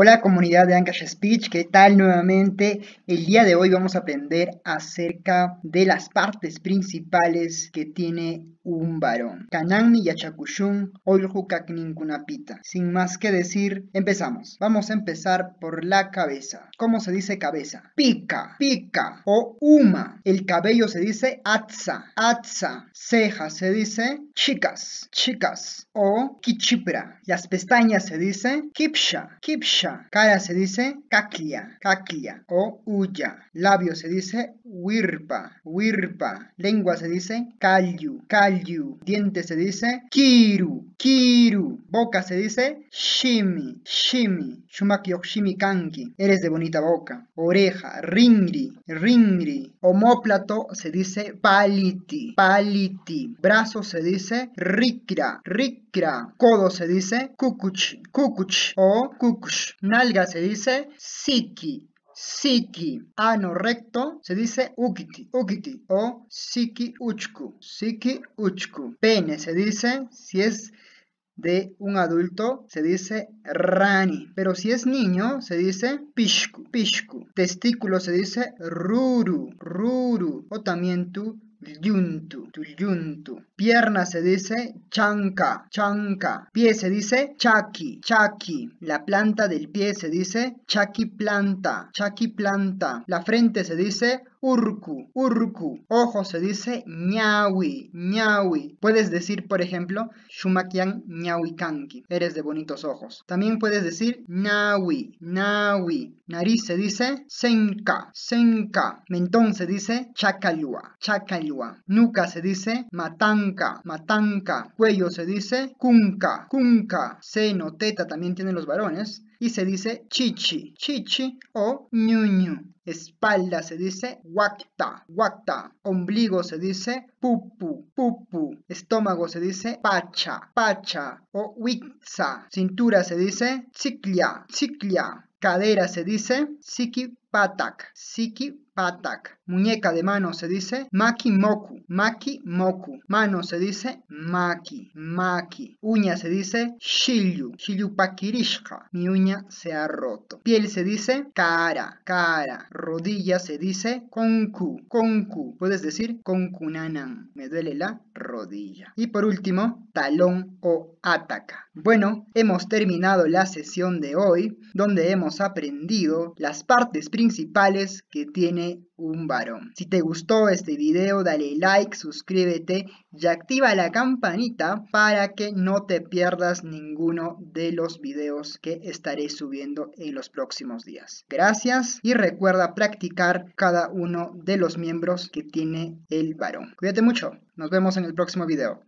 Hola comunidad de Ancash Speech, ¿qué tal nuevamente? El día de hoy vamos a aprender acerca de las partes principales que tiene un varón. Kanani Yachakushun pita. Sin más que decir, empezamos. Vamos a empezar por la cabeza. ¿Cómo se dice cabeza? Pica, pica o uma. El cabello se dice atza, atza. Ceja se dice chicas, chicas o kichipra. Las pestañas se dice kipsha, kipsha. Cara se dice caclia, caclia o uya. Labio se dice wirpa, wirpa. Lengua se dice callu, callu. Diente se dice kiru, kiru. Boca se dice shimi, shimi. Shumaki kanki. Eres de bonita boca. Oreja, ringri, ringri. Homóplato se dice paliti, paliti. Brazo se dice rikra, rikra. Codo se dice kukuch, kukuch o cucuch Nalga se dice siki. Siki, ano recto, se dice ukiti, ukiti o siki uchku, siki uchku. Pene se dice si es de un adulto se dice rani, pero si es niño se dice pishku, pishku. Testículo se dice ruru, ruru o también tu yuntu, tu Pierna se dice chanka, chanka. Pie se dice chaki, chaki. La planta del pie se dice chaki planta, chaki planta. La frente se dice urku, urku. Ojo se dice ñawi, ñawi. Puedes decir, por ejemplo, shumakian kanki. Eres de bonitos ojos. También puedes decir nawi, nawi. Nariz se dice senka, senka. Mentón se dice chakalua, chakalua. Nuca se dice matanga matanca, matanca. Cuello se dice cunca, cunca. Seno, teta también tienen los varones. Y se dice chichi, chichi o ñuñu. Espalda se dice wakta, wakta. Ombligo se dice pupu, pupu. Estómago se dice pacha, pacha o witza. Cintura se dice Tsiklia. Tsiklia. Cadera se dice sikipatak, sikipatak. Muñeca de mano se dice maki maki moku. Mano se dice maki, maki. Uña se dice shilyu, shilyupakirishka. Mi uña se ha roto. Piel se dice cara, cara rodilla se dice con CONCU. Puedes decir konkunanan, me duele la rodilla. Y por último, salón o ataca. Bueno, hemos terminado la sesión de hoy donde hemos aprendido las partes principales que tiene un varón. Si te gustó este video dale like, suscríbete y activa la campanita para que no te pierdas ninguno de los videos que estaré subiendo en los próximos días. Gracias y recuerda practicar cada uno de los miembros que tiene el varón. Cuídate mucho, nos vemos en el próximo video.